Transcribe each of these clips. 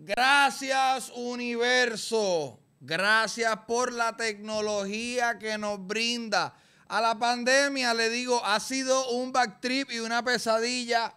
Gracias universo, gracias por la tecnología que nos brinda. A la pandemia le digo, ha sido un back trip y una pesadilla,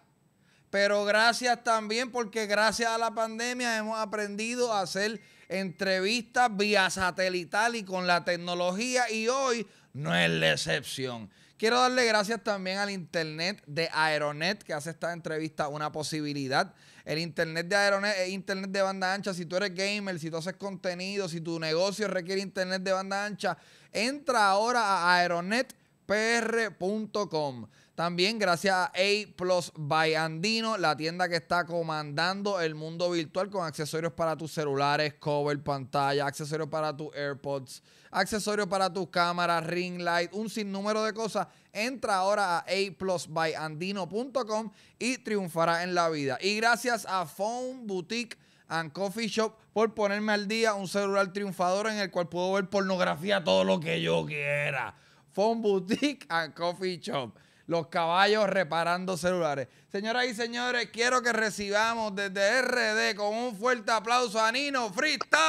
pero gracias también porque gracias a la pandemia hemos aprendido a hacer entrevistas vía satelital y con la tecnología y hoy no es la excepción. Quiero darle gracias también al internet de Aeronet que hace esta entrevista una posibilidad. El internet de Aeronet internet de banda ancha. Si tú eres gamer, si tú haces contenido, si tu negocio requiere internet de banda ancha, entra ahora a aeronetpr.com. También gracias a A Plus by Andino, la tienda que está comandando el mundo virtual con accesorios para tus celulares, cover, pantalla, accesorios para tus AirPods, accesorios para tus cámaras, ring light, un sinnúmero de cosas. Entra ahora a aplusbyandino.com y triunfará en la vida. Y gracias a Phone Boutique and Coffee Shop por ponerme al día un celular triunfador en el cual puedo ver pornografía todo lo que yo quiera. Phone Boutique and Coffee Shop los caballos reparando celulares. Señoras y señores, quiero que recibamos desde RD con un fuerte aplauso a Nino Freestyle.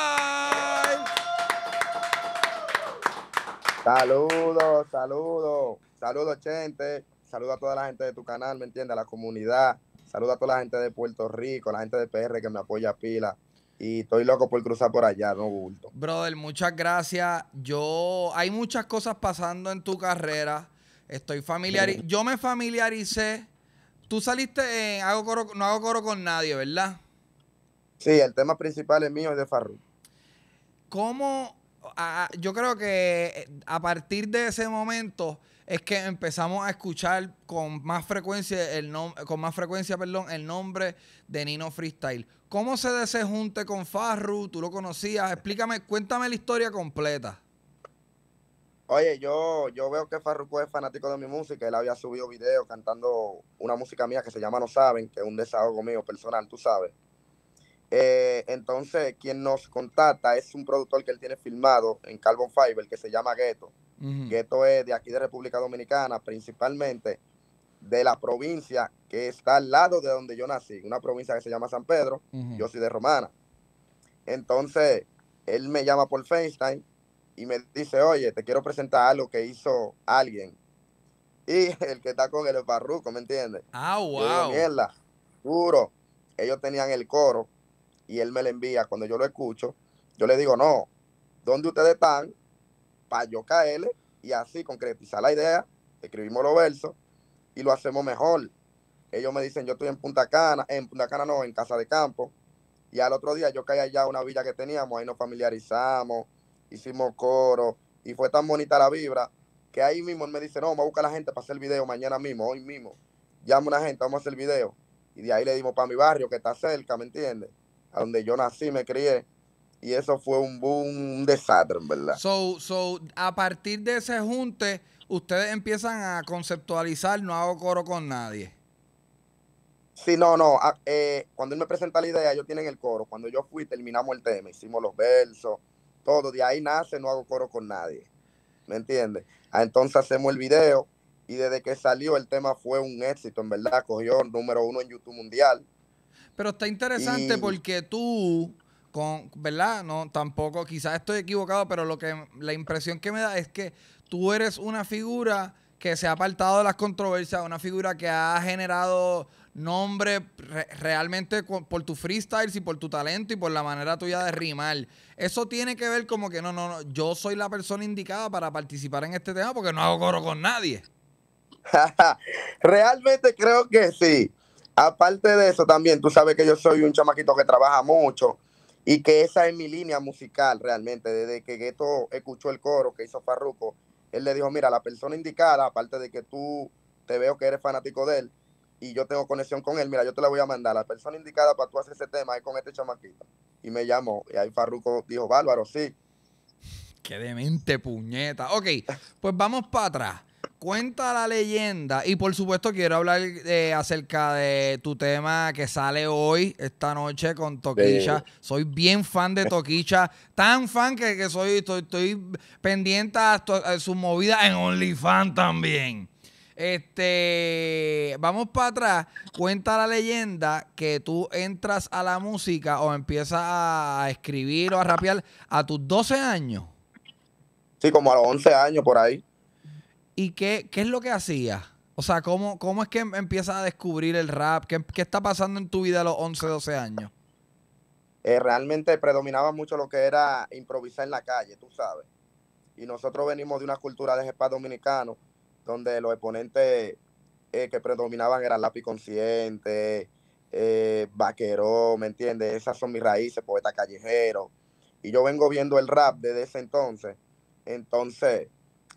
Saludos, saludos, saludos, gente. Saludos a toda la gente de tu canal, ¿me entiendes? A la comunidad. Saludos a toda la gente de Puerto Rico, la gente de PR que me apoya pila. Y estoy loco por cruzar por allá, no bulto. Brother, muchas gracias. Yo, hay muchas cosas pasando en tu carrera. Estoy familiarizado. Yo me familiaricé. Tú saliste en hago No hago coro con nadie, ¿verdad? Sí, el tema principal es mío es de Farru. ¿Cómo? yo creo que eh, a partir de ese momento es que empezamos a escuchar con más frecuencia el con más frecuencia, perdón, el nombre de Nino Freestyle. ¿Cómo se desejunte con Farru? ¿Tú lo conocías? Explícame, cuéntame la historia completa. Oye, yo, yo veo que Farruko es fanático de mi música. Él había subido videos cantando una música mía que se llama No Saben, que es un desahogo mío personal, tú sabes. Eh, entonces, quien nos contacta es un productor que él tiene filmado en Carbon Fiber que se llama Ghetto. Gueto Ghetto es de aquí de República Dominicana, principalmente de la provincia que está al lado de donde yo nací, una provincia que se llama San Pedro. Yo soy de Romana. Entonces, él me llama por FaceTime y me dice, oye, te quiero presentar algo que hizo alguien. Y el que está con el es Barruco, ¿me entiendes? Ah, wow. mierda, juro Ellos tenían el coro y él me lo envía. Cuando yo lo escucho, yo le digo, no, ¿dónde ustedes están? Para yo caerle y así concretizar la idea. Escribimos los versos y lo hacemos mejor. Ellos me dicen, yo estoy en Punta Cana, en Punta Cana no, en Casa de Campo. Y al otro día yo caí allá a una villa que teníamos, ahí nos familiarizamos hicimos coro y fue tan bonita la vibra que ahí mismo él me dice, no, vamos a buscar a la gente para hacer el video mañana mismo, hoy mismo. llamo a una gente, vamos a hacer el video. Y de ahí le dimos para mi barrio, que está cerca, ¿me entiendes? A donde yo nací, me crié. Y eso fue un boom, un desastre, verdad. So, so, a partir de ese junte, ustedes empiezan a conceptualizar, no hago coro con nadie. Sí, no, no. Eh, cuando él me presenta la idea, ellos tienen el coro. Cuando yo fui, terminamos el tema, hicimos los versos todo, de ahí nace, no hago coro con nadie. ¿Me entiendes? Ah, entonces hacemos el video y desde que salió el tema fue un éxito, en verdad, cogió número uno en YouTube Mundial. Pero está interesante porque tú, con, ¿verdad? No, tampoco, quizás estoy equivocado, pero lo que la impresión que me da es que tú eres una figura que se ha apartado de las controversias, una figura que ha generado nombre realmente por tu freestyle y por tu talento y por la manera tuya de rimar. Eso tiene que ver como que no, no, no, yo soy la persona indicada para participar en este tema porque no hago coro con nadie. realmente creo que sí. Aparte de eso también, tú sabes que yo soy un chamaquito que trabaja mucho y que esa es mi línea musical realmente. Desde que Gueto escuchó el coro que hizo Farruko, él le dijo, mira, la persona indicada, aparte de que tú te veo que eres fanático de él, y yo tengo conexión con él, mira, yo te la voy a mandar. La persona indicada para tú hacer ese tema es con este chamaquito. Y me llamó. Y ahí Farruco dijo, bárbaro, sí. Qué demente puñeta. Ok, pues vamos para atrás. Cuenta la leyenda. Y por supuesto quiero hablar eh, acerca de tu tema que sale hoy, esta noche, con Toquicha. Soy bien fan de Toquicha. Tan fan que, soy, estoy, pendiente a, su movida en OnlyFans también. Este, vamos para atrás. Cuenta la leyenda que tú entras a la música o empiezas a escribir o a rapear a tus 12 años. Sí, como a los 11 años por ahí. ¿Y qué, es lo que hacías? O sea, ¿cómo, ¿cómo es que em, empiezas a descubrir el rap? ¿Qué, está pasando en tu vida a los 11, 12 años? Eh, realmente predominaba mucho lo que era improvisar en la calle, tú sabes. Y nosotros venimos de una cultura de jepa dominicano donde los exponentes eh, que predominaban eran lápiz consciente, eh, ¿me entiendes? Esas son mis raíces, poeta callejero. Y yo vengo viendo el rap desde ese entonces. Entonces,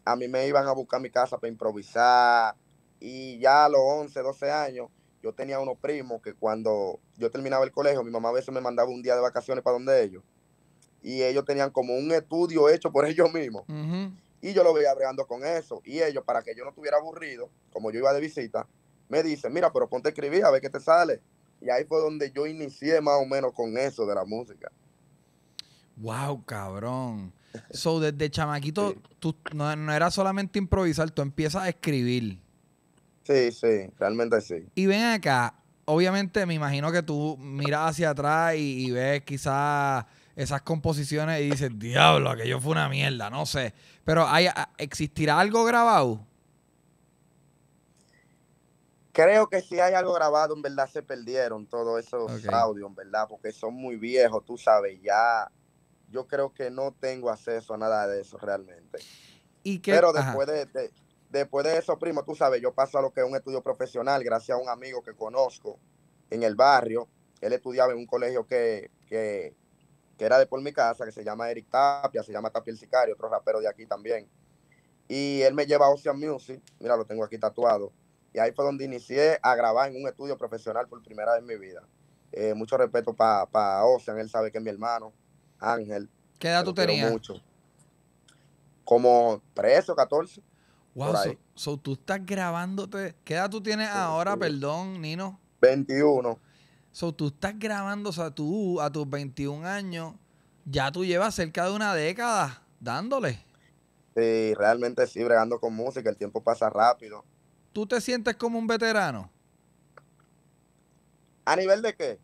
a mí me iban a buscar mi casa para improvisar. Y ya a los 11, 12 años, yo tenía unos primos que cuando yo terminaba el colegio, mi mamá a veces me mandaba un día de vacaciones para donde ellos. Y ellos tenían como un estudio hecho por ellos mismos. Y yo lo veía bregando con eso. Y ellos, para que yo no estuviera aburrido, como yo iba de visita, me dicen, mira, pero ponte a escribir a ver qué te sale. Y ahí fue donde yo inicié más o menos con eso de la música. Wow, cabrón. So, desde chamaquito, tú no, era solamente improvisar, tú empiezas a escribir. Sí, sí, realmente sí. Y ven acá, obviamente me imagino que tú miras hacia atrás y, y ves quizás esas composiciones y dices, diablo, aquello fue una mierda, no sé. Pero hay, ¿existirá algo grabado? Creo que si hay algo grabado, en verdad se perdieron todos esos audio audios, en verdad, porque son muy viejos, tú sabes, ya yo creo que no tengo acceso a nada de eso realmente. ¿Y qué? Pero después de, de, después de eso, primo, tú sabes, yo paso a lo que es un estudio profesional gracias a un amigo que conozco en el barrio. Él estudiaba en un colegio que, que que era de por mi casa, que se llama Eric Tapia, se llama Tapia el Sicario, otro rapero de aquí también. Y él me lleva a Ocean Music, mira, lo tengo aquí tatuado. Y ahí fue donde inicié a grabar en un estudio profesional por primera vez en mi vida. Eh, mucho respeto para Ocean, él sabe que es mi hermano, Ángel. ¿Qué edad tú tenías? Mucho. Como 13 o 14. Wow, so, tú estás grabándote. ¿Qué edad tú tienes ahora, perdón, Nino? 21. So, tú estás grabando, o sea, tú a tus 21 años, ya tú llevas cerca de una década dándole. Sí, realmente sí, bregando con música, el tiempo pasa rápido. ¿Tú te sientes como un veterano? ¿A nivel de qué?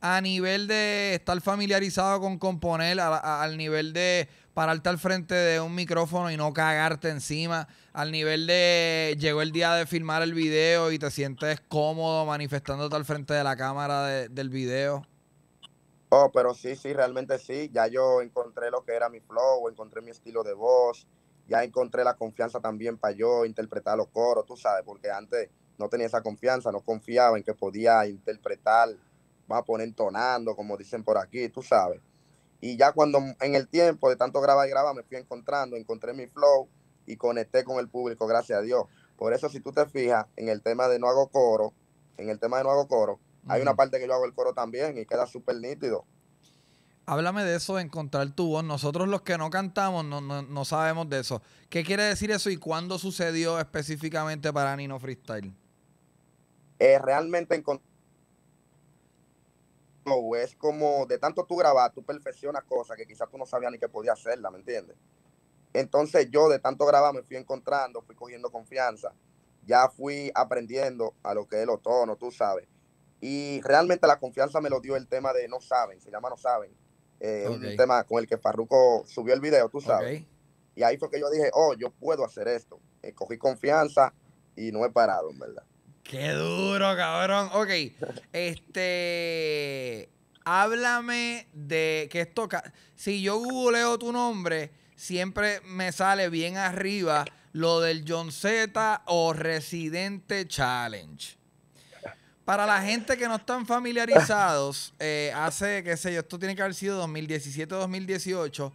A nivel de estar familiarizado con componer, al nivel de pararte al frente de un micrófono y no cagarte encima, al nivel de llegó el día de filmar el video y te sientes cómodo manifestándote al frente de la cámara del video. Oh, pero sí, sí, realmente sí. Ya yo encontré lo que era mi flow, encontré mi estilo de voz, ya encontré la confianza también para yo interpretar los coros, tú sabes, porque antes no tenía esa confianza, no confiaba en que podía interpretar, va a poner tonando, como dicen por aquí, tú sabes. Y ya cuando en el tiempo de tanto grabar y grabar me fui encontrando, encontré mi flow y conecté con el público, gracias a Dios. Por eso si tú te fijas en el tema de no hago coro, en el tema de no hago coro, hay una parte que yo hago el coro también y queda súper nítido. Háblame de eso de encontrar tu voz. Nosotros los que no cantamos no, sabemos de eso. ¿Qué quiere decir eso y cuándo sucedió específicamente para Nino Freestyle? Eh, realmente encontré es como de tanto tú grabar, tú perfeccionas cosas que quizás tú no sabías ni que podías hacerla, ¿me entiendes? Entonces yo de tanto grabar me fui encontrando, fui cogiendo confianza, ya fui aprendiendo a lo que es los tonos, tú sabes. Y realmente la confianza me lo dio el tema de No Saben, se llama No Saben, eh, un tema con el que parruco subió el video, tú sabes. Y ahí fue que yo dije, oh, yo puedo hacer esto. Eh, cogí confianza y no he parado, en verdad. Qué duro, cabrón. Ok, este... Háblame de que esto... Si yo googleo tu nombre, siempre me sale bien arriba lo del John Z o Residente Challenge. Para la gente que no están familiarizados, eh, hace, qué sé yo, esto tiene que haber sido 2017-2018.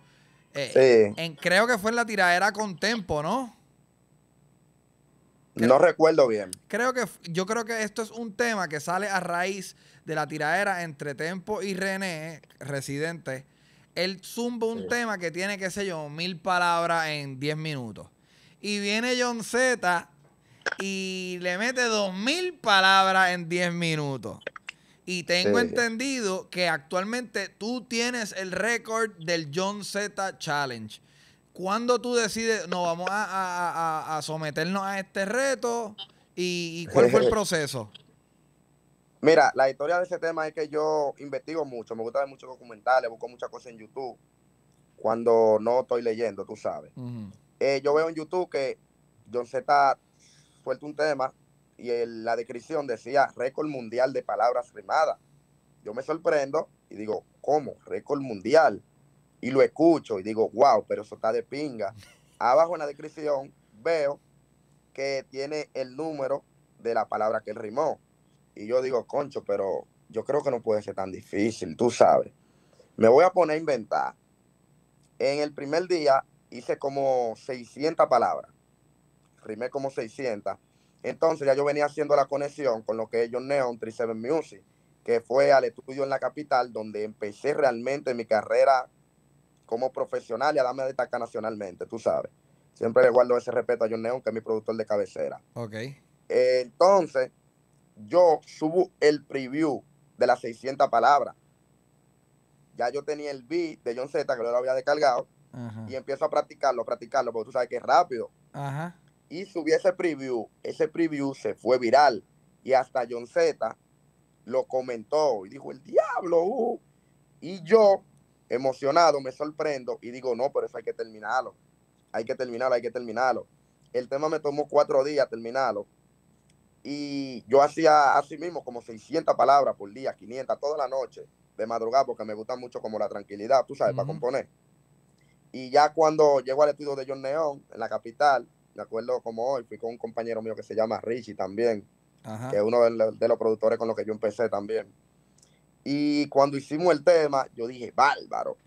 Eh, en, creo que fue en la tiradera con Tempo, ¿no? no recuerdo bien. Creo que yo creo que esto es un tema que sale a raíz de la tiradera entre Tempo y René, residente. Él zumba un tema que tiene, qué sé yo, mil palabras en diez minutos. Y viene John Z y le mete dos mil palabras en diez minutos. Y tengo entendido que actualmente tú tienes el récord del John Z Challenge. ¿Cuándo tú decides, no, vamos a, someternos a este reto? ¿Y, cuál fue el eh, proceso? Mira, la historia de ese tema es que yo investigo mucho, me gusta ver muchos documentales, busco muchas cosas en YouTube cuando no estoy leyendo, tú sabes. Eh, yo veo en YouTube que John Z suelta un tema y en la descripción decía récord mundial de palabras rimadas. Yo me sorprendo y digo, ¿cómo? Récord mundial y lo escucho y digo, wow, pero eso está de pinga. Abajo en la descripción veo que tiene el número de la palabra que él rimó. Y yo digo, concho, pero yo creo que no puede ser tan difícil, tú sabes. Me voy a poner a inventar. En el primer día hice como 600 palabras. Rimé como 600. Entonces ya yo venía haciendo la conexión con lo que ellos Neon 37 Music, que fue al estudio en la capital donde empecé realmente mi carrera como profesional y a darme a destacar nacionalmente, tú sabes. Siempre le guardo ese respeto a John Neon, que es mi productor de cabecera. Ok. Entonces, yo subo el preview de las 600 palabras. Ya yo tenía el beat de John Z, que lo había descargado, y empiezo a practicarlo, practicarlo, porque tú sabes que es rápido. Ajá. Y subí ese preview. Ese preview se fue viral. Y hasta John Z lo comentó y dijo, el diablo. Uh". Y yo emocionado, me sorprendo y digo, no, pero eso hay que terminarlo. Hay que terminarlo, hay que terminarlo. El tema me tomó cuatro días terminarlo. Y yo hacía así mismo como 600 palabras por día, 500, toda la noche, de madrugada, porque me gusta mucho como la tranquilidad, tú sabes, para componer. Y ya cuando llego al estudio de John Neon, en la capital, me acuerdo como hoy, fui con un compañero mío que se llama Richie también, que es uno de los productores con los que yo empecé también. Y cuando hicimos el tema, yo dije, bárbaro,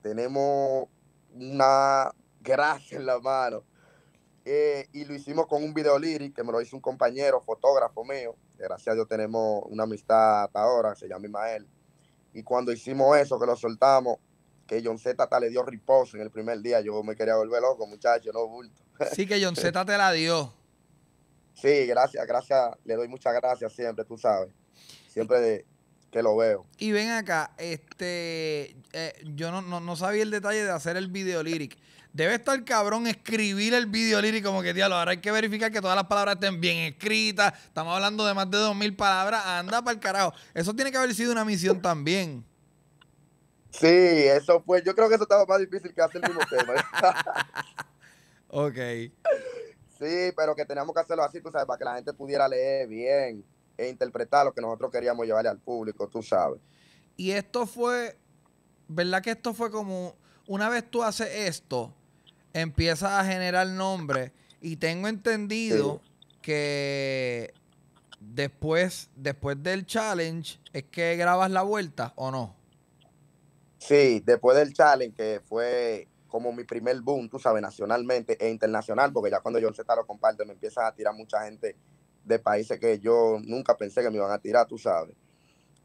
tenemos una gracia en la mano. Eh, y lo hicimos con un video lyric que me lo hizo un compañero, fotógrafo mío. Gracias a Dios tenemos una amistad hasta ahora, se llama Ismael. Y cuando hicimos eso, que lo soltamos, que John Z hasta le dio riposo en el primer día, yo me quería volver loco, muchacho, no bulto. Sí, que John Z te la dio. Sí, gracias, gracias, le doy muchas gracias siempre, tú sabes. Siempre de que lo veo. Y ven acá, este, eh, yo no, sabía el detalle de hacer el video líric Debe estar cabrón escribir el video lírico como que, diablo, ahora hay que verificar que todas las palabras estén bien escritas. Estamos hablando de más de dos mil palabras. Anda para el carajo. Eso tiene que haber sido una misión también. Sí, eso fue. Yo creo que eso estaba más difícil que hacer el mismo tema. ok. Sí, pero que teníamos que hacerlo así, tú sabes, para que la gente pudiera leer bien e interpretar lo que nosotros queríamos llevarle al público, tú sabes. Y esto fue, ¿verdad que esto fue como, una vez tú haces esto, empiezas a generar nombre y tengo entendido que después, después del challenge es que grabas la vuelta o no? Sí, después del challenge que fue como mi primer boom, tú sabes, nacionalmente e internacional, porque ya cuando yo se lo comparto me empiezan a tirar mucha gente de países que yo nunca pensé que me iban a tirar, tú sabes.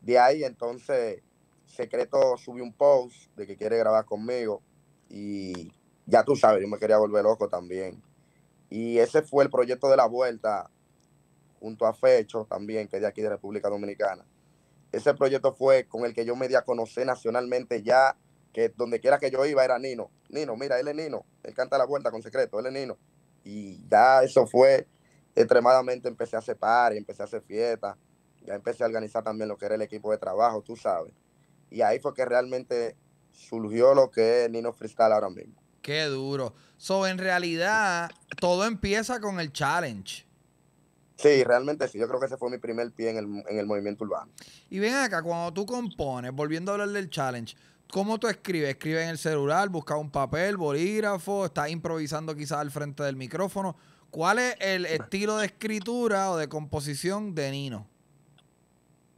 De ahí entonces Secreto subió un post de que quiere grabar conmigo y ya tú sabes, yo me quería volver loco también. Y ese fue el proyecto de la vuelta junto a Fecho también, que es de aquí de República Dominicana. Ese proyecto fue con el que yo me di a conocer nacionalmente ya, que donde quiera que yo iba era Nino. Nino, mira, él es Nino, él canta la vuelta con secreto, él es Nino. Y ya eso fue extremadamente empecé a hacer y empecé a hacer fiestas, ya empecé a organizar también lo que era el equipo de trabajo, tú sabes. Y ahí fue que realmente surgió lo que es Nino Freestyle ahora mismo. Qué duro. So, en realidad, todo empieza con el challenge. Sí, realmente sí. Yo creo que ese fue mi primer pie en el, en el movimiento urbano. Y ven acá, cuando tú compones, volviendo a hablar del challenge, ¿Cómo tú escribes? ¿Escribes en el celular? busca un papel, bolígrafo? ¿Estás improvisando quizás al frente del micrófono? ¿Cuál es el estilo de escritura o de composición de Nino?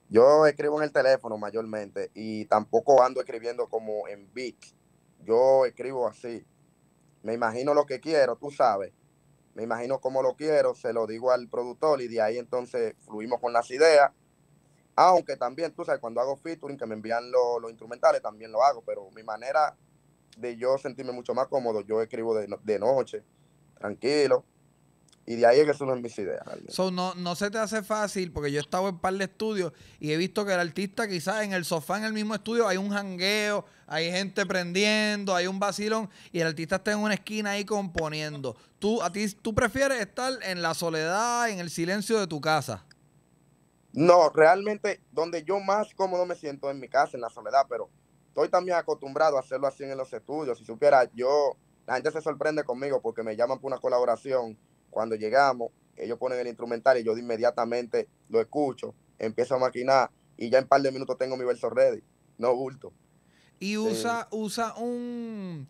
Yo escribo en el teléfono mayormente y tampoco ando escribiendo como en Vic. Yo escribo así. Me imagino lo que quiero, tú sabes. Me imagino cómo lo quiero, se lo digo al productor y de ahí entonces fluimos con las ideas. Aunque también, tú sabes, cuando hago featuring, que me envían los instrumentales, también lo hago, pero mi manera de yo sentirme mucho más cómodo, yo escribo de noche, tranquilo y de ahí es que son mis ideas. no, no se te hace fácil, porque yo he estado en par de estudios y he visto que el artista quizás en el sofá, en el mismo estudio, hay un jangueo, hay gente prendiendo, hay un vacilón, y el artista está en una esquina ahí componiendo. ¿Tú, a ti, ¿tú prefieres estar en la soledad, en el silencio de tu casa? No, realmente donde yo más cómodo me siento en mi casa, en la soledad, pero estoy también acostumbrado a hacerlo así en los estudios. Si supiera, yo, la gente se sorprende conmigo porque me llaman por una colaboración cuando llegamos, ellos ponen el instrumental y yo inmediatamente lo escucho, empiezo a maquinar y ya en un par de minutos tengo mi verso ready, no bulto. Y eh, usa, usa un...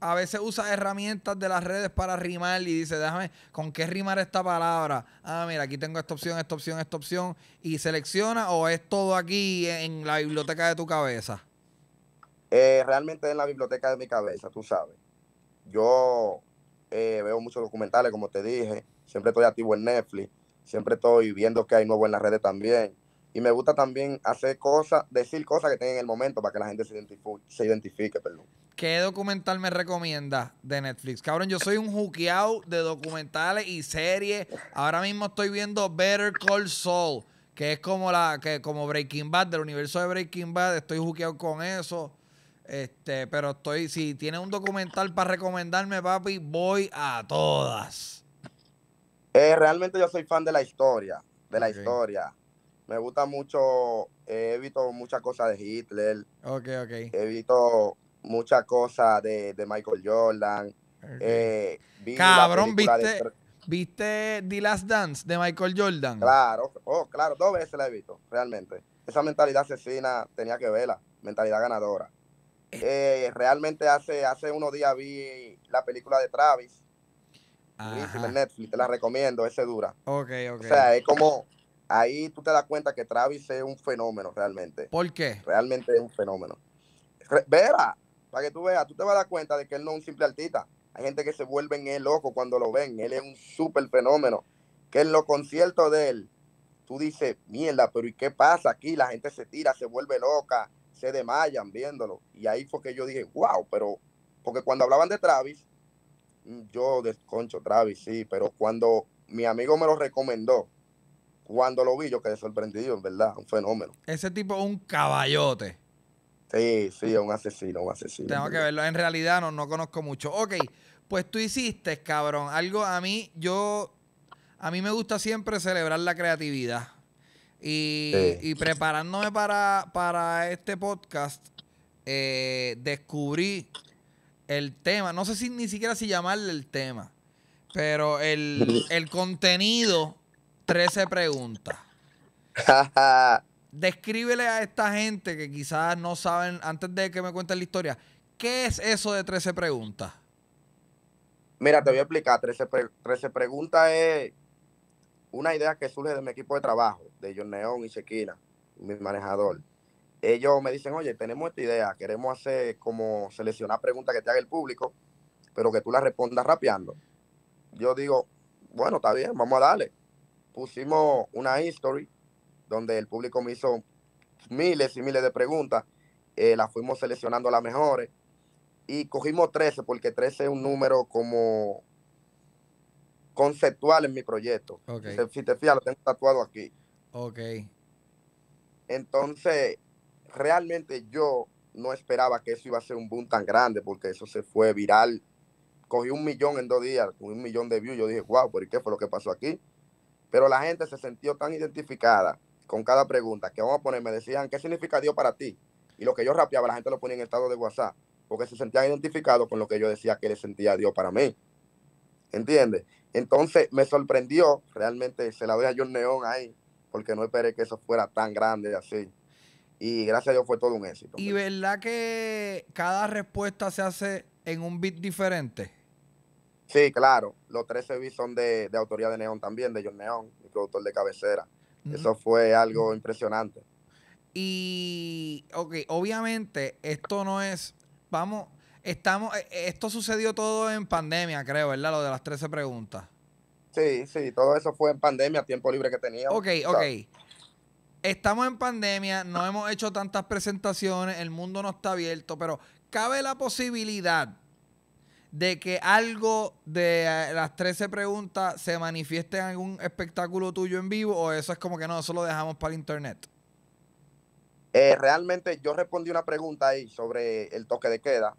a veces usa herramientas de las redes para rimar y dice, déjame, ¿con qué rimar esta palabra? Ah, mira, aquí tengo esta opción, esta opción, esta opción. Y selecciona o es todo aquí en la biblioteca de tu cabeza. Eh, realmente en la biblioteca de mi cabeza, tú sabes. Yo eh, veo muchos documentales, como te dije, siempre estoy activo en Netflix, siempre estoy viendo que hay nuevo en las redes también. Y me gusta también hacer cosas, decir cosas que tengan en el momento para que la gente se identifique, ¿Qué documental me recomiendas de Netflix? Cabrón, yo soy un juqueado de documentales y series. Ahora mismo estoy viendo Better Call Saul, que es como la que como Breaking Bad del universo de Breaking Bad, estoy juqueado con eso. Este, pero estoy, si tiene un documental para recomendarme, papi, voy a todas. Eh, realmente yo soy fan de la historia, de la historia. Me gusta mucho, he visto muchas cosas de Hitler. Ok, ok. He visto muchas cosas de, Michael Jordan. Eh, Cabrón, viste. ¿Viste The Last Dance de Michael Jordan? Claro, oh, claro, dos veces la he visto, realmente. Esa mentalidad asesina tenía que verla, mentalidad ganadora. Eh, realmente hace, hace unos días vi la película de Travis. en Netflix, te la recomiendo, ese dura. O sea, es como, ahí tú te das cuenta que Travis es un fenómeno realmente. ¿Por qué? Realmente es un fenómeno. Vera, para que tú veas, tú te vas a dar cuenta de que él no es un simple artista. Hay gente que se vuelve en el loco cuando lo ven. Él es un súper fenómeno. Que en los conciertos de él, tú dices, mierda, pero ¿y qué pasa aquí? La gente se tira, se vuelve loca se desmayan viéndolo. Y ahí fue que yo dije, wow, pero, porque cuando hablaban de Travis, mm, yo desconcho Travis, sí, pero cuando mi amigo me lo recomendó, cuando lo vi, yo quedé sorprendido, en verdad, un fenómeno. Ese tipo un caballote. Sí, sí, un asesino, un asesino. Tengo que verlo, en realidad no, no conozco mucho. Ok, pues tú hiciste, cabrón, algo a mí, yo, a mí me gusta siempre celebrar la creatividad. Y, preparándome para, para este podcast, eh, descubrí el tema. No sé si ni siquiera si llamarle el tema, pero el, contenido, 13 preguntas. Descríbele a esta gente que quizás no saben, antes de que me cuenten la historia, ¿qué es eso de 13 preguntas? Mira, te voy a explicar. 13, 13 preguntas es una idea que surge de mi equipo de trabajo, de John Neón y Sequina mi manejador. Ellos me dicen, oye, tenemos esta idea, queremos hacer como seleccionar preguntas que te haga el público, pero que tú las respondas rapeando. Yo digo, bueno, está bien, vamos a darle. Pusimos una history donde el público me hizo miles y miles de preguntas, eh, las fuimos seleccionando las mejores y cogimos 13 porque 13 es un número como conceptual en mi proyecto. Si, te fijas, lo tengo tatuado aquí. Ok. Entonces, realmente yo no esperaba que eso iba a ser un boom tan grande, porque eso se fue viral. Cogí un millón en dos días, un millón de views. Yo dije, wow, ¿por qué fue lo que pasó aquí? Pero la gente se sintió tan identificada con cada pregunta que vamos a poner, me decían, ¿qué significa Dios para ti? Y lo que yo rapeaba, la gente lo ponía en estado de WhatsApp, porque se sentían identificados con lo que yo decía que le sentía Dios para mí. ¿Entiendes? Entonces me sorprendió, realmente se la doy a John Neón ahí, porque no esperé que eso fuera tan grande así. Y gracias a Dios fue todo un éxito. ¿Y pues. verdad que cada respuesta se hace en un bit diferente? Sí, claro. Los 13 beats son de, de autoría de Neón también, de John Neón, mi productor de cabecera. Eso fue algo impresionante. Y, ok, obviamente esto no es, vamos, Estamos, eh, eh, esto sucedió todo en pandemia, creo, ¿verdad? Lo de las 13 preguntas. Sí, sí, todo eso fue en pandemia, tiempo libre que teníamos. Ok, ok. Estamos en pandemia, no hemos hecho tantas presentaciones, el mundo no está abierto, pero cabe la posibilidad de que algo de eh, las 13 preguntas se manifieste en algún espectáculo tuyo en vivo o eso es como que no, eso lo dejamos para el internet? realmente yo respondí una pregunta ahí sobre el toque de queda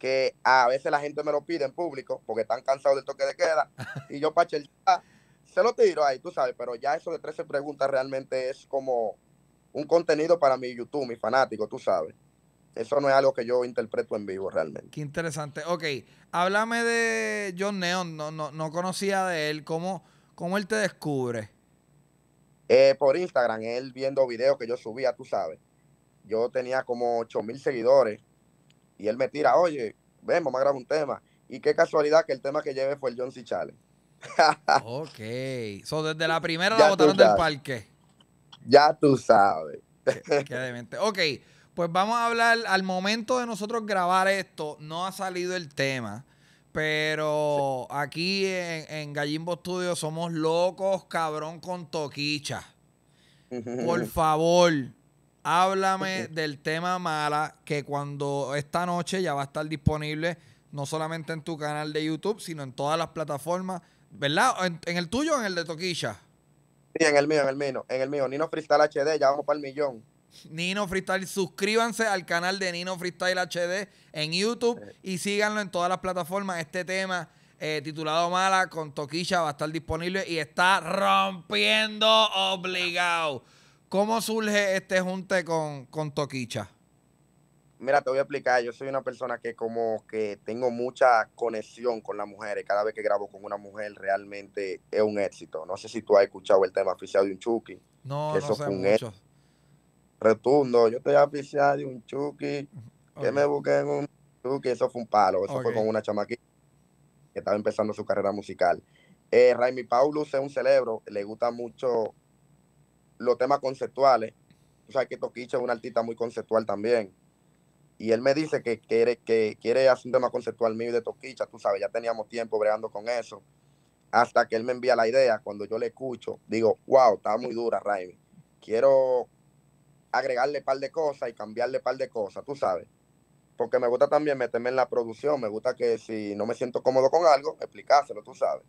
que a veces la gente me lo pide en público porque están cansados del toque de queda y yo para se lo tiro ahí, tú sabes, pero ya eso de 13 preguntas realmente es como un contenido para mi YouTube, mi fanático, tú sabes. Eso no es algo que yo interpreto en vivo realmente. Qué interesante. Ok, háblame de John Neon, no, no, no conocía de él, ¿cómo, cómo él te descubre? Eh, por Instagram, él viendo videos que yo subía, tú sabes. Yo tenía como 8 mil seguidores y él me tira, oye, ven, vamos a grabar un tema. Y qué casualidad que el tema que lleve fue el John C. Challenge. ok. desde la primera la botaron del parque. Ya tú sabes. qué, demente. Ok, pues vamos a hablar. Al momento de nosotros grabar esto, no ha salido el tema. Pero aquí en, en, Gallimbo Studio somos locos, cabrón, con toquicha. Por favor, Háblame del tema Mala, que cuando esta noche ya va a estar disponible, no solamente en tu canal de YouTube, sino en todas las plataformas, ¿verdad? ¿En, el tuyo o en el de Toquilla? Sí, en el mío, en el mío, en el mío. Nino Freestyle HD, ya vamos para el millón. Nino Freestyle, suscríbanse al canal de Nino Freestyle HD en YouTube y síganlo en todas las plataformas. Este tema eh, titulado Mala con Toquilla va a estar disponible y está rompiendo obligado. ¿Cómo surge este junte con, con Toquicha? Mira, te voy a explicar. Yo soy una persona que como que tengo mucha conexión con las mujeres. Cada vez que grabo con una mujer realmente es un éxito. No sé si tú has escuchado el tema oficial de un chuki. No, no eso sé un mucho. Retundo, yo estoy aficionado de un chuki. Que me en un Chucky. Eso fue un palo. Eso fue con una chamaquita que estaba empezando su carrera musical. Eh, Raimi Paulus es un celebro. Le gusta mucho los temas conceptuales. Tú sabes que Toquicha es un artista muy conceptual también. Y él me dice que quiere, que quiere hacer un tema conceptual mío de Toquicha, tú sabes, ya teníamos tiempo bregando con eso. Hasta que él me envía la idea, cuando yo le escucho, digo, wow, está muy dura, Raimi. Quiero agregarle un par de cosas y cambiarle un par de cosas, tú sabes. Porque me gusta también meterme en la producción, me gusta que si no me siento cómodo con algo, explicárselo, tú sabes.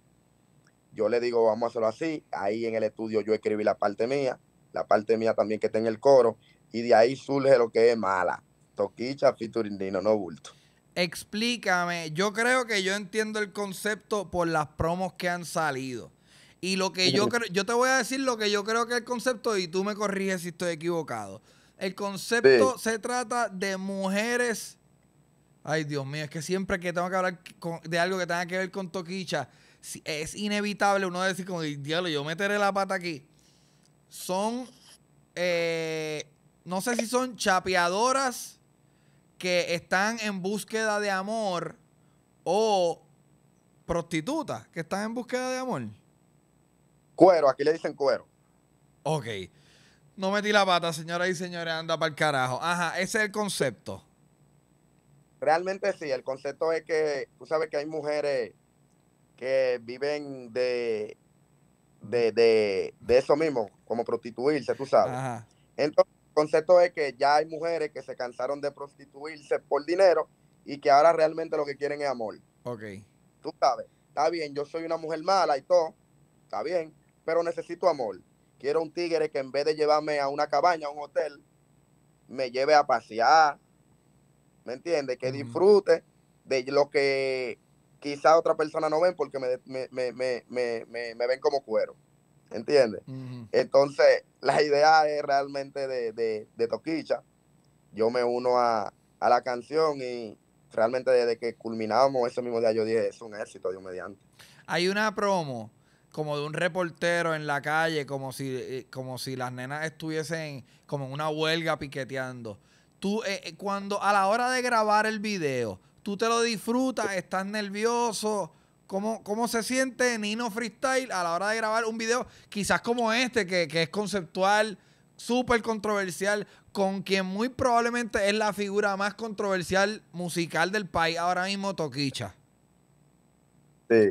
Yo le digo, vamos a hacerlo así. Ahí en el estudio yo escribí la parte mía, la parte mía también que está en el coro, y de ahí surge lo que es mala. Toquicha, Fiturindino, no bulto. Explícame, yo creo que yo entiendo el concepto por las promos que han salido. Y lo que yo creo, yo te voy a decir lo que yo creo que es el concepto y tú me corriges si estoy equivocado. El concepto se trata de mujeres. Ay, Dios mío, es que siempre que tengo que hablar de algo que tenga que ver con Toquicha, es inevitable uno decir como, diablo, yo meteré la pata aquí. Son, eh, no sé si son chapeadoras que están en búsqueda de amor o prostitutas que están en búsqueda de amor. Cuero, aquí le dicen cuero. Ok. No metí la pata, señoras y señores, anda para el carajo. Ajá, ese es el concepto. Realmente sí, el concepto es que tú sabes que hay mujeres que viven de, de, eso mismo, como prostituirse, tú sabes. Entonces, el concepto es que ya hay mujeres que se cansaron de prostituirse por dinero y que ahora realmente lo que quieren es amor. Ok. Tú sabes, está bien, yo soy una mujer mala y todo, está bien, pero necesito amor. Quiero un tigre que en vez de llevarme a una cabaña, a un hotel, me lleve a pasear, ¿me entiendes? Que disfrute de lo que quizás otra persona no ven porque me, ven como cuero. ¿Entiendes? Entonces, la idea es realmente de, Toquicha. Yo me uno a, la canción y realmente desde que culminamos ese mismo día yo dije, es un éxito, Dios mediante. Hay una promo como de un reportero en la calle, como si, eh, como si las nenas estuviesen como en una huelga piqueteando. Tú, eh, eh, cuando a la hora de grabar el video, tú te lo disfrutas, estás nervioso. ¿Cómo, ¿Cómo se siente Nino Freestyle a la hora de grabar un video, quizás como este, que, es conceptual, súper controversial, con quien muy probablemente es la figura más controversial musical del país ahora mismo, Toquicha? Sí.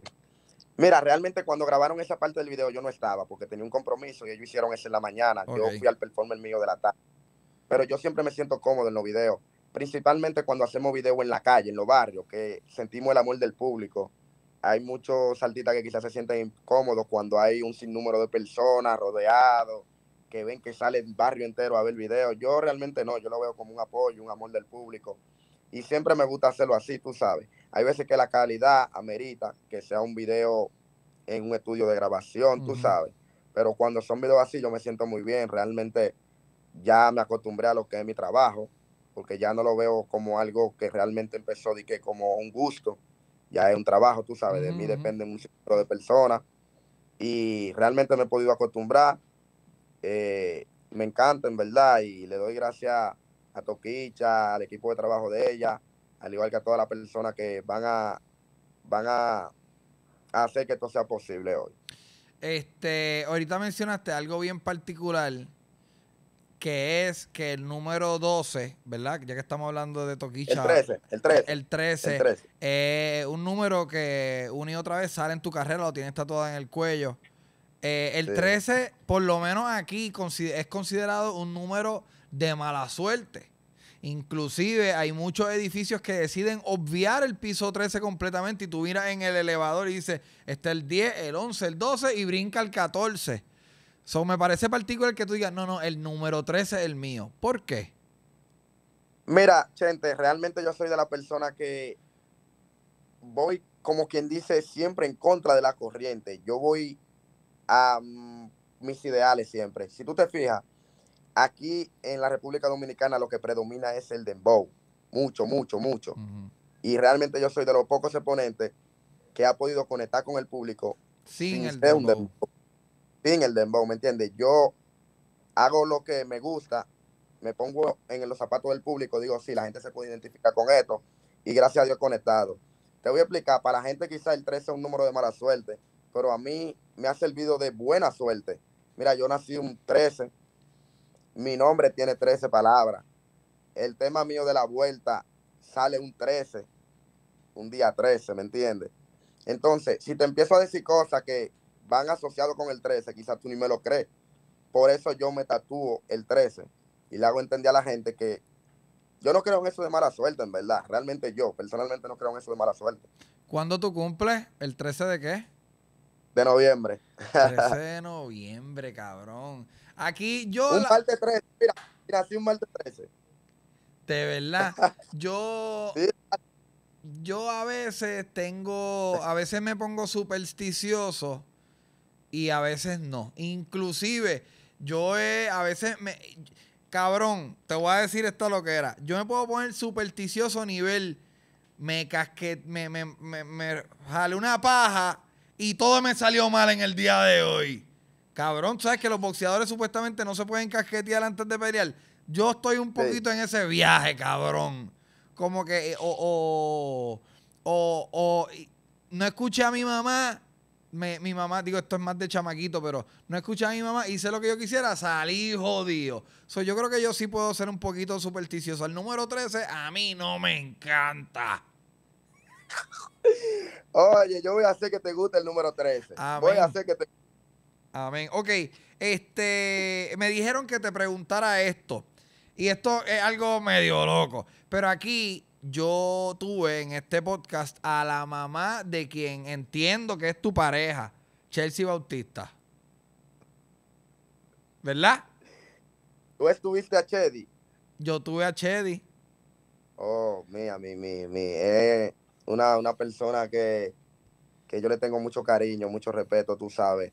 Mira, realmente cuando grabaron esa parte del video yo no estaba porque tenía un compromiso y ellos hicieron eso en la mañana. Yo fui al performer mío de la tarde. Pero yo siempre me siento cómodo en los videos principalmente cuando hacemos video en la calle, en los barrios, que sentimos el amor del público. Hay muchos artistas que quizás se sienten incómodos cuando hay un sinnúmero de personas rodeados, que ven que sale el barrio entero a ver video. Yo realmente no, yo lo veo como un apoyo, un amor del público. Y siempre me gusta hacerlo así, tú sabes. Hay veces que la calidad amerita que sea un video en un estudio de grabación, tú sabes. Pero cuando son videos así, yo me siento muy bien. Realmente ya me acostumbré a lo que es mi trabajo porque ya no lo veo como algo que realmente empezó de que como un gusto, ya es un trabajo, tú sabes, de mí mm, depende mucho de personas y realmente me he podido acostumbrar, eh, me encanta en verdad y le doy gracias a Toquicha, al equipo de trabajo de ella, al igual que a todas las personas que van a, van a hacer que esto sea posible hoy. Este, ahorita mencionaste algo bien particular que es que el número 12, ¿verdad? Ya que estamos hablando de Toquicha. El 13, el 13. El 13. Eh, un número que una y otra vez sale en tu carrera, lo tienes tatuado en el cuello. Eh, el 13, por lo menos aquí, es considerado un número de mala suerte. Inclusive hay muchos edificios que deciden obviar el piso 13 completamente y tú miras en el elevador y dices, está el 10, el 11, el 12 y brinca el 14. So, me parece particular que tú digas, no, no, el número 13 es el mío. ¿Por qué? Mira, gente, realmente yo soy de la persona que voy, como quien dice, siempre en contra de la corriente. Yo voy a mm, mis ideales siempre. Si tú te fijas, aquí en la República Dominicana lo que predomina es el dembow. Mucho, mucho, mucho. Y realmente yo soy de los pocos exponentes que ha podido conectar con el público sin, el dembow sin el dembow, ¿me entiendes? Yo hago lo que me gusta, me pongo en los zapatos del público, digo, sí, la gente se puede identificar con esto y gracias a Dios conectado. Te voy a explicar, para la gente quizás el 13 es un número de mala suerte, pero a mí me ha servido de buena suerte. Mira, yo nací un 13, mi nombre tiene 13 palabras. El tema mío de la vuelta sale un 13, un día 13, ¿me entiendes? Entonces, si te empiezo a decir cosas que van asociados con el 13, quizás tú ni me lo crees. Por eso yo me tatúo el 13 y le hago entender a la gente que yo no creo en eso de mala suerte, en verdad. Realmente yo, personalmente, no creo en eso de mala suerte. ¿Cuándo tú cumples? ¿El 13 de qué? De noviembre. 13 de noviembre, cabrón. Aquí yo. Un mal de 13, mira, mira, sí, un martes 13. De verdad. Yo. Yo a veces tengo. A veces me pongo supersticioso y a veces no. Inclusive, yo eh, a veces me... Cabrón, te voy a decir esto lo que era. Yo me puedo poner supersticioso nivel... Me casqué, me, me, me, una paja y todo me salió mal en el día de hoy. Cabrón, ¿sabes que los boxeadores supuestamente no se pueden casquetear antes de pelear? Yo estoy un poquito en ese viaje, cabrón. Como que, eh, o, o, o no escuché a mi mamá mi mamá, digo, esto es más de chamaquito, pero no escucha a mi mamá, hice lo que yo quisiera, salí jodido. So, yo creo que yo sí puedo ser un poquito supersticioso. El número 13 a mí no me encanta. Oye, yo voy a hacer que te guste el número 13. Voy a hacer que te Amén. Ok, este, me dijeron que te preguntara esto. Y esto es algo medio loco. Pero aquí yo tuve en este podcast a la mamá de quien entiendo que es tu pareja, Chelsea Bautista. ¿Verdad? ¿Tú estuviste a Chedi? Yo tuve a Chedi. Oh, mía, mi, mi, mi. Es eh, una, una persona que, yo le tengo mucho cariño, mucho respeto, tú sabes.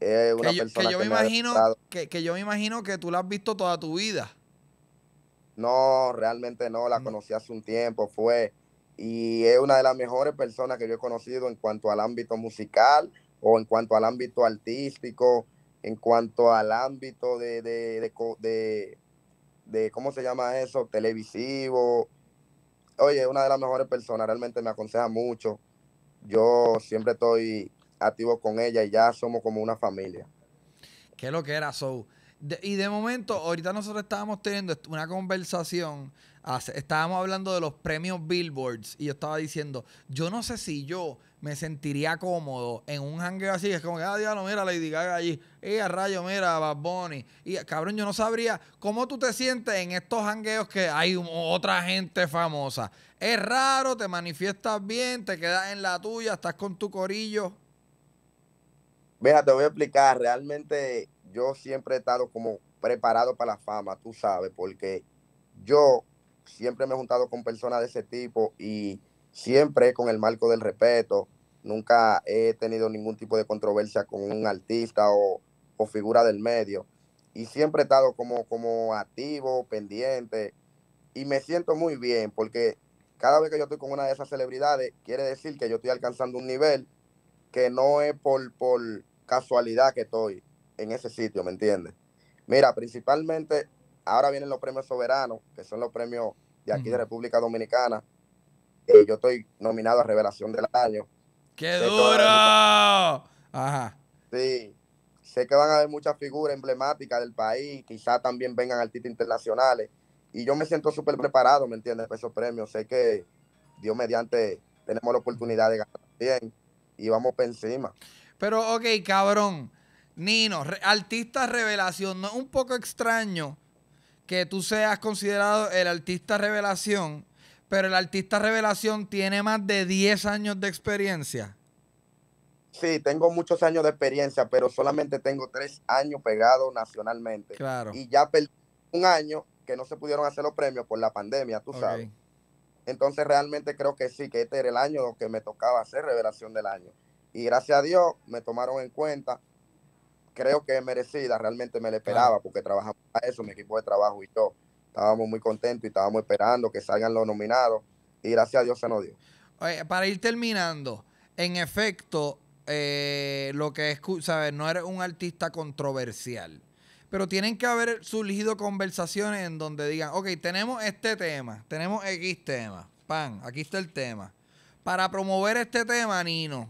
Es una persona que yo imagino, que, que yo me imagino que tú la has visto toda tu vida. No, realmente no, la conocí hace un tiempo, fue, y es una de las mejores personas que yo he conocido en cuanto al ámbito musical o en cuanto al ámbito artístico, en cuanto al ámbito de, ¿cómo se llama eso? Televisivo. Oye, es una de las mejores personas, realmente me aconseja mucho. Yo siempre estoy activo con ella y ya somos como una familia. ¿Qué es lo que era, Soul? y de momento, ahorita nosotros estábamos teniendo una conversación, estábamos hablando de los premios Billboards y yo estaba diciendo, yo no sé si yo me sentiría cómodo en un hangar así, es como que, ah, diablo, mira Lady Gaga allí, eh, a rayo, mira Bad Bunny. Y cabrón, yo no sabría cómo tú te sientes en estos hangueos que hay otra gente famosa. Es raro, te manifiestas bien, te quedas en la tuya, estás con tu corillo. Mira, te voy a explicar, realmente yo siempre he estado como preparado para la fama, tú sabes, porque yo siempre me he juntado con personas de ese tipo y siempre con el marco del respeto. Nunca he tenido ningún tipo de controversia con un artista o, figura del medio. Y siempre he estado como, como activo, pendiente. Y me siento muy bien porque cada vez que yo estoy con una de esas celebridades, quiere decir que yo estoy alcanzando un nivel que no es por, por casualidad que estoy en ese sitio, ¿me entiendes? Mira, principalmente ahora vienen los premios soberanos, que son los premios de aquí de República Dominicana. Eh, yo estoy nominado a Revelación del Año. ¡Qué duro! Ajá. Sí, sé que van a haber muchas figuras emblemáticas del país, quizá también vengan artistas internacionales. Y yo me siento súper preparado, ¿me entiendes? Para esos premios. Sé que Dios mediante tenemos la oportunidad de ganar bien y vamos por encima. Pero, ok, cabrón. Nino, artista revelación. No es un poco extraño que tú seas considerado el artista revelación, pero el artista revelación tiene más de 10 años de experiencia. Sí, tengo muchos años de experiencia, pero solamente tengo tres años pegado nacionalmente. Claro. Y ya perdí un año que no se pudieron hacer los premios por la pandemia, tú sabes. Entonces realmente creo que sí, que este era el año que me tocaba hacer revelación del año. Y gracias a Dios me tomaron en cuenta creo que es merecida, realmente me la esperaba porque trabajamos para eso, mi equipo de trabajo y yo. Estábamos muy contentos y estábamos esperando que salgan los nominados y gracias a Dios se nos dio. para ir terminando, en efecto, eh, lo que es, ¿sabes? No eres un artista controversial, pero tienen que haber surgido conversaciones en donde digan, ok, tenemos este tema, tenemos X tema, pan, aquí está el tema. Para promover este tema, Nino,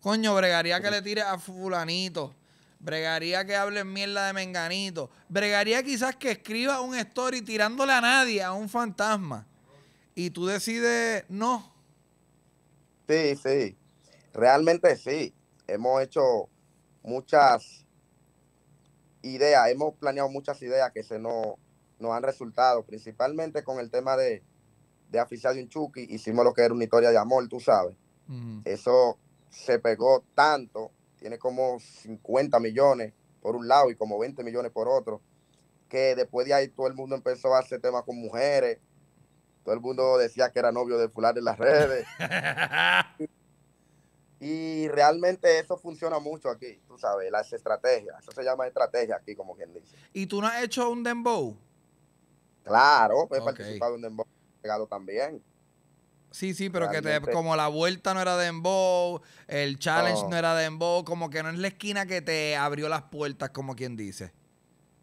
coño, bregaría que le tire a fulanito Bregaría que hablen mierda de Menganito. Bregaría quizás que escriba un story tirándole a nadie, a un fantasma. Y tú decides no. Sí, sí. Realmente sí. Hemos hecho muchas ideas, hemos planeado muchas ideas que se nos, nos han resultado, principalmente con el tema de, de un Chucky. Hicimos lo que era una historia de amor, tú sabes. Eso se pegó tanto tiene como 50 millones por un lado y como 20 millones por otro. Que después de ahí todo el mundo empezó a hacer temas con mujeres. Todo el mundo decía que era novio de fular en las redes. y realmente eso funciona mucho aquí, tú sabes, las estrategias. Eso se llama estrategia aquí, como quien dice. ¿Y tú no has hecho un dembow? Claro, he participado en dembow pegado también. Sí, sí, pero que como la vuelta no era de dembow, el challenge no era de dembow, como que no es la esquina que te abrió las puertas, como quien dice.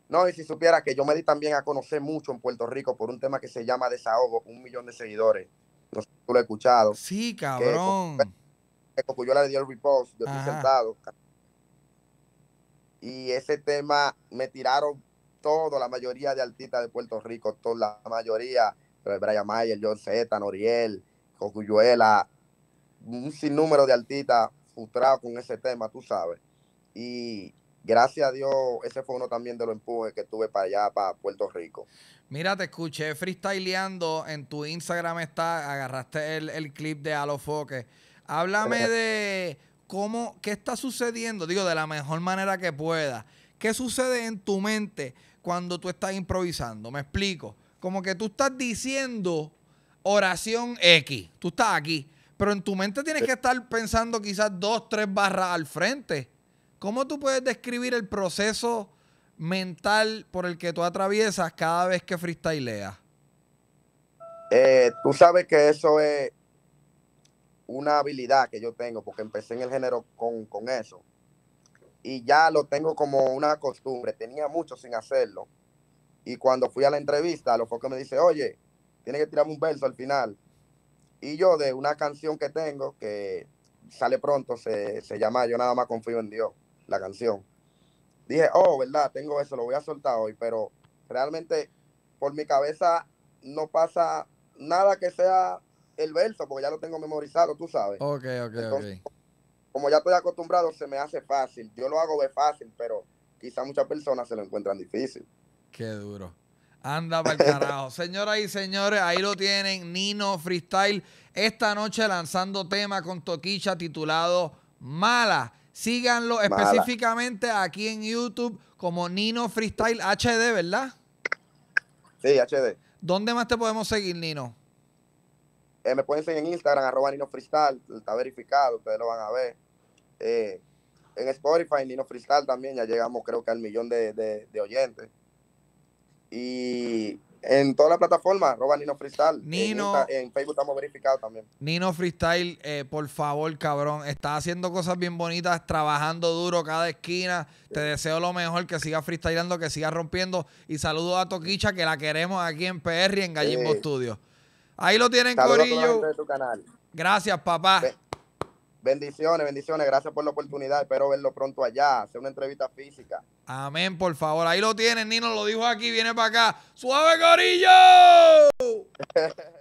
No, y si supiera que yo me di también a conocer mucho en Puerto Rico por un tema que se llama Desahogo, un millón de seguidores. No tú lo has escuchado. Sí, cabrón. Que, yo le dio el repost, yo estoy sentado. Y ese tema me tiraron todo, la mayoría de artistas de Puerto Rico, toda la mayoría, Brian Mayer, John Z, Noriel, Cocuyuela, un sinnúmero de artistas frustrados con ese tema, tú sabes. Y gracias a Dios, ese fue uno también de los empujes que tuve para allá, para Puerto Rico. Mira, te escuché freestyleando, en tu Instagram está, agarraste el, el clip de Alofoque. Háblame de cómo, qué está sucediendo, digo, de la mejor manera que pueda. ¿Qué sucede en tu mente cuando tú estás improvisando? Me explico. Como que tú estás diciendo oración X, tú estás aquí, pero en tu mente tienes que eh. estar pensando quizás dos, tres barras al frente. ¿Cómo tú puedes describir el proceso mental por el que tú atraviesas cada vez que freestyleas? Eh, tú sabes que eso es una habilidad que yo tengo, porque empecé en el género con, con eso. Y ya lo tengo como una costumbre. Tenía mucho sin hacerlo. Y cuando fui a la entrevista, lo fue que me dice, oye, tiene que tirarme un verso al final. Y yo de una canción que tengo que sale pronto, se, llama Yo nada más confío en Dios, la canción. Dije, oh, verdad, tengo eso, lo voy a soltar hoy, pero realmente por mi cabeza no pasa nada que sea el verso, porque ya lo tengo memorizado, tú sabes. Ok, ok, ok. Como ya estoy acostumbrado, se me hace fácil. Yo lo hago de fácil, pero quizá muchas personas se lo encuentran difícil. Qué duro. Anda para el carajo. Señoras y señores, ahí lo tienen, Nino Freestyle. Esta noche lanzando tema con Toquicha titulado Mala. Síganlo específicamente aquí en YouTube como Nino Freestyle HD, ¿verdad? Sí, HD. ¿Dónde más te podemos seguir, Nino? Eh, me pueden seguir en Instagram, arroba Nino Freestyle, está verificado, ustedes lo van a ver. Eh, en Spotify, Nino Freestyle también, ya llegamos creo que al millón de, de oyentes. Y en toda la plataforma, roba Nino Freestyle. Nino. En, Facebook estamos verificados también. Nino Freestyle, eh, por favor, cabrón. Estás haciendo cosas bien bonitas, trabajando duro cada esquina. Te deseo lo mejor, que sigas freestylando, que sigas rompiendo. Y saludo a Toquicha, que la queremos aquí en PR y en Gallimbo Studio. Ahí lo tienen, Corillo. Gracias, papá. Bendiciones, bendiciones. Gracias por la oportunidad. Espero verlo pronto allá. Hacer una entrevista física. Amén, por favor. Ahí lo tienen. Nino lo dijo aquí. Viene para acá. ¡Suave, gorillo!